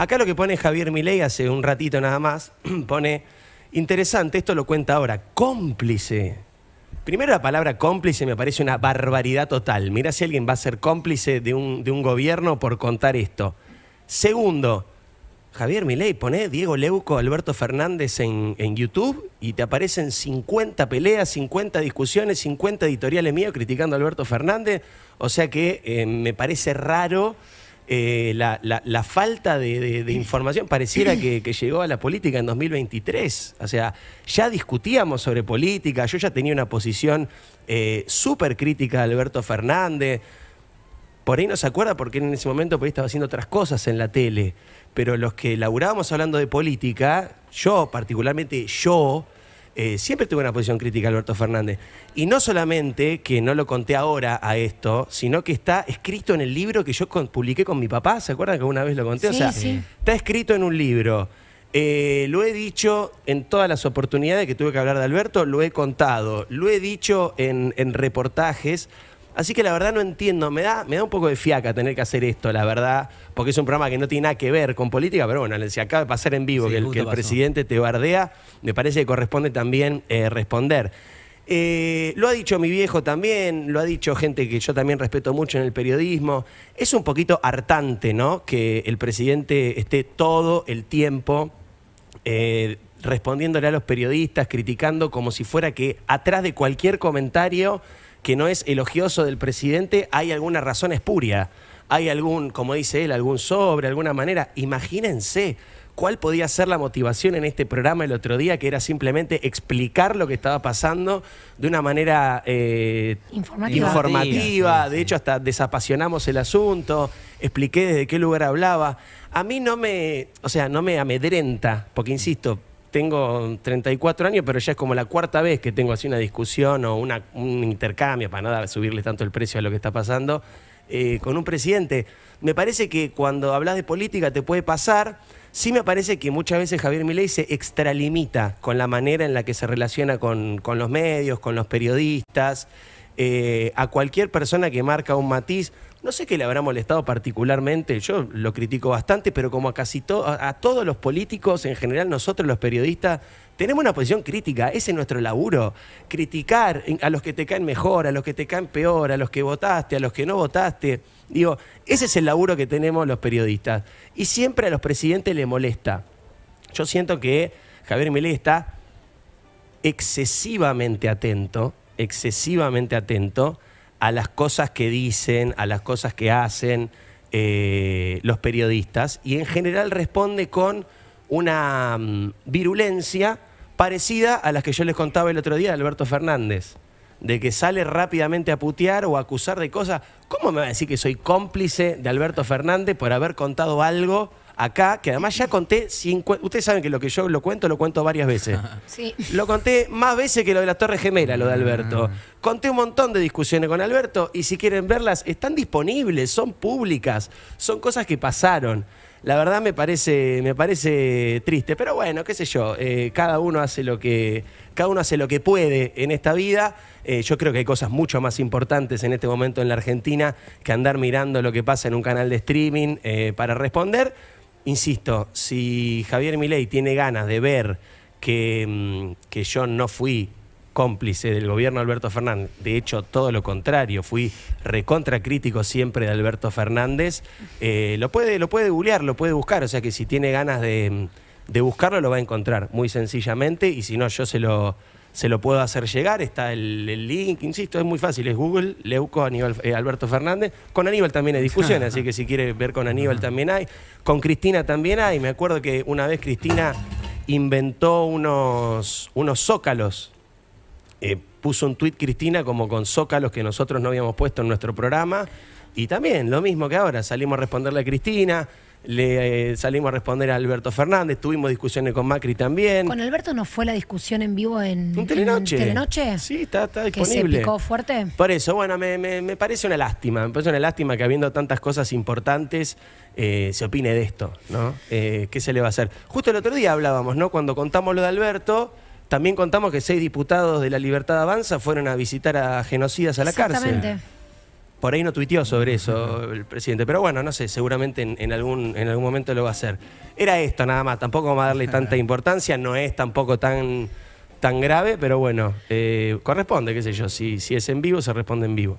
Acá lo que pone Javier Milei hace un ratito nada más, pone, interesante, esto lo cuenta ahora, cómplice. Primero la palabra cómplice me parece una barbaridad total. mira si alguien va a ser cómplice de un, de un gobierno por contar esto. Segundo, Javier Milei, pone Diego Leuco, Alberto Fernández en, en, YouTube y te aparecen 50 peleas, 50 discusiones, 50 editoriales míos criticando a Alberto Fernández. O sea que eh, me parece raro eh, la, la, falta de, información pareciera que, llegó a la política en 2023. O sea, ya discutíamos sobre política, yo ya tenía una posición eh, súper crítica de Alberto Fernández. Por ahí no se acuerda porque en ese momento estaba haciendo otras cosas en la tele. Pero los que laburábamos hablando de política, yo particularmente yo, eh, siempre tuve una posición crítica Alberto Fernández. Y no solamente que no lo conté ahora a esto, sino que está escrito en el libro que yo publiqué con mi papá, ¿se acuerdan que una vez lo conté? o sea, está escrito en un libro. Eh, lo he dicho en todas las oportunidades que tuve que hablar de Alberto, lo he contado, lo he dicho en, en reportajes. Así que la verdad no entiendo, me da, me da un poco de fiaca tener que hacer esto, la verdad, porque es un programa que no tiene nada que ver con política, pero bueno, si acaba de pasar en vivo que, el, que el presidente te bardea, me parece que corresponde también eh, responder. Eh, lo ha dicho mi viejo también, lo ha dicho gente que yo también respeto mucho en el periodismo. Es un poquito hartante, ¿no? Que el presidente esté todo el tiempo eh, respondiéndole a los periodistas, criticando como si fuera que atrás de cualquier comentario que no es elogioso del presidente, hay alguna razón espuria. Hay algún, como dice él, algún sobre, alguna manera. Imagínense cuál podía ser la motivación en este programa el otro día, que era simplemente explicar lo que estaba pasando de una manera eh, informativa. De hecho, hasta desapasionamos el asunto, expliqué desde qué lugar hablaba. A mí no me, o sea, no me amedrenta, porque insisto, tengo 34 años, pero ya es como la cuarta vez que tengo así una discusión o una, un intercambio, para nada subirle tanto el precio a lo que está pasando, eh, con un presidente. Me parece que cuando hablas de política te puede pasar. Sí me parece que muchas veces Javier Milei se extralimita con la manera en la que se relaciona con los medios, con los periodistas. Eh, a cualquier persona que marca un matiz. No sé qué le habrá molestado particularmente, yo lo critico bastante, pero como a casi a todos los políticos, en general nosotros los periodistas, tenemos una posición crítica, ese es nuestro laburo. Criticar a los que te caen mejor, a los que te caen peor, a los que votaste, a los que no votaste. Digo, ese es el laburo que tenemos los periodistas. Y siempre a los presidentes le molesta. Yo siento que Javier Milei está excesivamente atento excesivamente atento a las cosas que dicen, a las cosas que hacen eh, los periodistas y en general responde con una mm, virulencia parecida a las que yo les contaba el otro día de Alberto Fernández, de que sale rápidamente a putear o a acusar de cosas. ¿Cómo me va a decir que soy cómplice de Alberto Fernández por haber contado algo? acá, que además ya conté, ustedes saben que lo que yo lo cuento, lo cuento varias veces. Lo conté más veces que lo de las Torres Gemelas, lo de Alberto. Mm. Conté un montón de discusiones con Alberto y si quieren verlas, están disponibles, son públicas, son cosas que pasaron. La verdad me parece, me parece triste, pero bueno, qué sé yo, eh, cada uno hace lo que, cada uno hace lo que puede en esta vida. Eh, yo creo que hay cosas mucho más importantes en este momento en la Argentina que andar mirando lo que pasa en un canal de streaming eh, para responder insisto, si Javier Milei tiene ganas de ver que, mm, que yo no fui cómplice del gobierno de Alberto Fernández. De hecho, todo lo contrario, fui recontra siempre de Alberto Fernández. Eh, lo, puede, lo puede googlear, lo puede buscar, o sea que si tiene ganas de, de buscarlo, lo va a encontrar muy sencillamente y si no, yo se lo, se lo puedo hacer llegar. Está el, link, insisto, es muy fácil. Es Google, Leuco, Aníbal, eh, Alberto Fernández. Con Aníbal también hay difusión así que si quiere ver con Aníbal también hay. Con Cristina también hay. Me acuerdo que una vez Cristina inventó unos, unos zócalos eh, puso un tuit Cristina como con los que nosotros no habíamos puesto en nuestro programa. Y también lo mismo que ahora, salimos a responderle a Cristina, le eh, salimos a responder a Alberto Fernández, tuvimos discusiones con Macri también. Con Alberto no fue la discusión en vivo en, telenoche? Sí, está, está disponible. ¿Que se picó fuerte? Por eso, bueno, me, parece una lástima, me parece una lástima que habiendo tantas cosas importantes eh, se opine de esto, ¿no? ¿Qué se le va a hacer? Justo el otro día hablábamos, ¿no? Cuando contamos lo de Alberto también contamos que seis diputados de la Libertad Avanza fueron a visitar a genocidas a la Exactamente. cárcel. Por ahí no tuiteó sobre eso el presidente, pero bueno, no sé, seguramente en, algún, en algún momento lo va a hacer. Era esto nada más, tampoco vamos a darle tanta importancia, no es tampoco tan, tan grave, pero bueno, eh, corresponde, qué sé yo, si es en vivo, se responde en vivo.